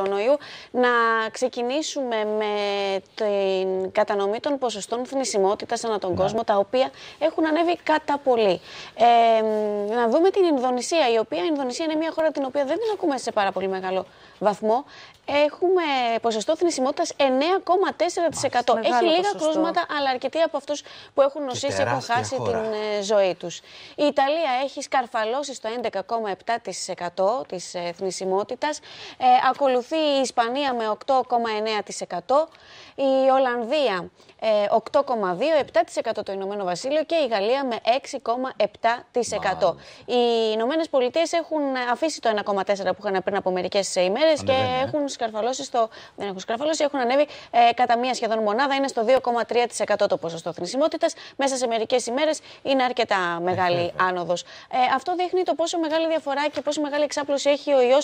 κορονοϊού να ξεκινήσουμε με την κατανομή των ποσοστών θνησιμότητας ανά τον ναι. κόσμο, τα οποία έχουν ανέβει κατά πολύ. Ε, να δούμε την Ινδονησία, η οποία η Ινδονησία είναι μια χώρα την οποία δεν την ακούμε σε πάρα πολύ μεγάλο βαθμό. Έχουμε ποσοστό θνησιμότητας 9,4%. Έχει λίγα ποσοστό. κρούσματα, αλλά αρκετοί από αυτούς που έχουν νοσήσει έχουν χάσει χώρα. την ε, ζωή τους. Η Ιταλία έχει σκαρφαλώσει στο 11,7% τη θνησιμότητας. Ε, ε ακολουθεί η Ισπανία με 8,9%, η Ολλανδία 8,2%, ε, το Ηνωμένο Βασίλειο και η Γαλλία με 6,7%. Οι Ηνωμένες Πολιτείες έχουν αφήσει το 1,4% που είχαν πριν από μερικές ημέρες και ε. έχουν σκαρφαλώσει στο. Δεν έχουν σκαρφαλώσει, έχουν ανέβει ε, κατά μία σχεδόν μονάδα. Είναι στο 2,3% το ποσοστό θνησιμότητας. Μέσα σε μερικές ημέρες είναι αρκετά μεγάλη ε, αυτό δείχνει το πόσο μεγάλη διαφορά και πόσο μεγάλη εξάπλωση έχει ο ιός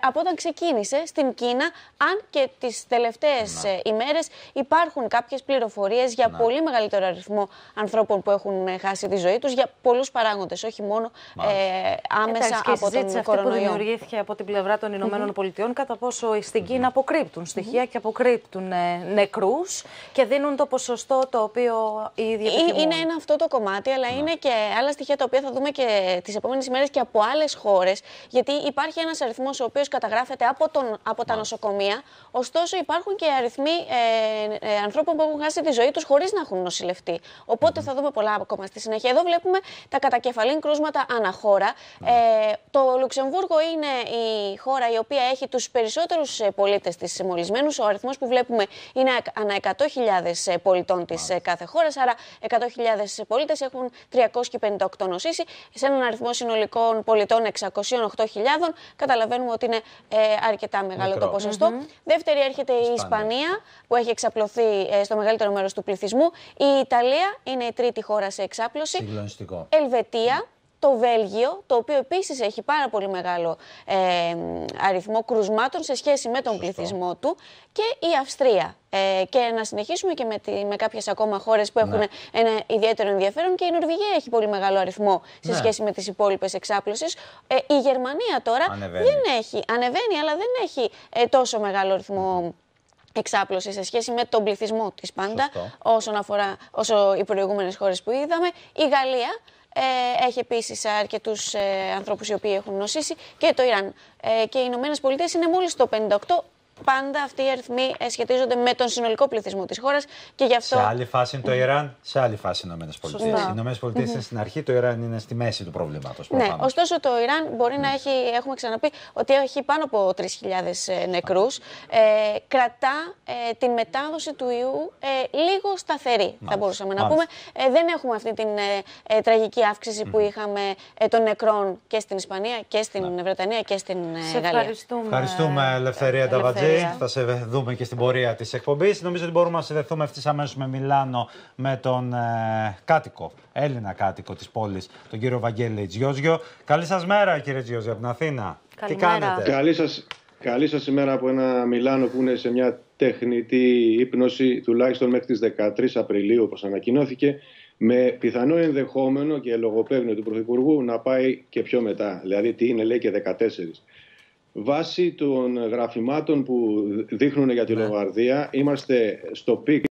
από όταν ξεκίνησε στην Κίνα, αν και τις τελευταίες ε, ημέρες υπάρχουν κάποιες πληροφορίες για να. πολύ μεγαλύτερο αριθμό ανθρώπων που έχουν ε, χάσει τη ζωή τους, για πολλούς παράγοντες, όχι μόνο ε, άμεσα Εντάξει, από την τον κορονοϊό. Αυτή που δημιουργήθηκε από την πλευρά των Ηνωμένων Πολιτειών, κατά πόσο στην Κίνα αποκρύπτουν στοιχεία και αποκρύπτουν ε, νεκρούς και δίνουν το ποσοστό το οποίο οι ίδιοι επιθυμούν. Είναι ένα αυτό το κομμάτι, αλλά είναι και άλλα στοιχεία τα οποία θα δούμε και τις επόμενες ημέρες και από άλλες χώρες. Γιατί υπάρχει ένας αριθμός ο οποίος καταγράφεται από τον από τα νοσοκομεία. Ωστόσο, υπάρχουν και αριθμοί ε, ε, ανθρώπων που έχουν χάσει τη ζωή τους χωρίς να έχουν νοσηλευτεί. Οπότε θα δούμε πολλά ακόμα στη συνέχεια. Εδώ βλέπουμε τα κατακεφαλήν κρούσματα αναχώρα. Ναι. Ε, το Λουξεμβούργο είναι η χώρα η οποία έχει τους περισσότερους ε, πολίτες της μολυσμένου. Ο αριθμός που βλέπουμε είναι ανά 100.000 ε, πολιτών της ε, κάθε χώρας. Άρα, 100.000 πολίτες έχουν 358 νοσήσει. Σε έναν αριθμό συνολικών πολιτών 608.000, καταλαβαίνουμε ότι είναι ε, αρκετά μεγάλο το ποσοστο mm-hmm. Δεύτερη έρχεται η Ισπανία, που έχει εξαπλωθεί ε, στο μεγαλύτερο μέρος του πληθυσμού. Η Ιταλία είναι η τρίτη χώρα σε εξάπλωση. Συγκλονιστικό. Ελβετία. δευτερη ερχεται η ισπανια που εχει εξαπλωθει στο μεγαλυτερο μερο του πληθυσμου η ιταλια ειναι η τριτη χωρα σε εξαπλωση ελβετια το Βέλγιο, το οποίο επίσης έχει πάρα πολύ μεγάλο ε, αριθμό κρουσμάτων σε σχέση με τον πληθυσμό του, και η Αυστρία. Ε, και να συνεχίσουμε και με, με κάποιες ακόμα χώρες που ναι. έχουν ένα ιδιαίτερο ενδιαφέρον και η Νορβηγία έχει πολύ μεγάλο αριθμό σε ναι. σχέση με τις υπόλοιπες εξάπλωσης. Ε, η Γερμανία τώρα ανεβαίνει. δεν έχει, ανεβαίνει, αλλά δεν έχει ε, τόσο μεγάλο αριθμό εξάπλωσης σε σχέση με τον πληθυσμό της πάντα, όσον αφορά όσο οι προηγούμενες χώρες που είδαμε. Η Γαλλία. Ε, έχει επίσης αρκετούς ε, ανθρώπους οι οποίοι έχουν νοσήσει και το Ιράν. Ε, και οι Ηνωμένες Πολιτείες είναι μόλις το 58 πάντα αυτοί οι αριθμοί ε, σχετίζονται με τον συνολικό πληθυσμό της χώρας αυτό. Σε άλλη φάση είναι το Ιράν, σε άλλη φάση είναι οι ΗΠΑ. Οι ΗΠΑ mm είναι στην αρχή, το Ιράν είναι στη μέση του προβλήματος. Ναι, ωστόσο το Ιράν μπορεί να έχει, έχουμε ξαναπεί, ότι έχει πάνω από 3.000 ε, νεκρούς. Ε, κρατά ε, την μετάδοση του ιού ε, λίγο σταθερή, θα μπορούσαμε να πούμε. δεν έχουμε αυτή την τραγική αύξηση που είχαμε των νεκρών και στην Ισπανία και στην ναι. Βρετανία και στην Γαλλία. ευχαριστούμε. Ευχαριστούμε, Ελευθερία Ταβατζή. Θα σε δούμε και στην πορεία της εκπομπής. Νομίζω ότι μπορούμε να σε συνδεθούμε ευθύς αμέσως με Μιλάνο με τον ε, κάτοικο, Έλληνα κάτοικο της πόλης, τον κύριο Βαγγέλη Τζιόζιο. Καλή σας μέρα, κύριε Τζιόζιο, από την Αθήνα. Τι κάνετε. Καλή σας καλή σας ημέρα από ένα Μιλάνο που είναι σε μια τεχνητή ύπνοση τουλάχιστον μέχρι τις 13 Απριλίου όπως ανακοινώθηκε με πιθανό ενδεχόμενο και λογοπαίγνιο του Πρωθυπουργού να πάει και πιο μετά. Δηλαδή τι είναι λέει και 14. Βάσει των γραφημάτων που δείχνουν για τη ναι. είμαστε στο πικ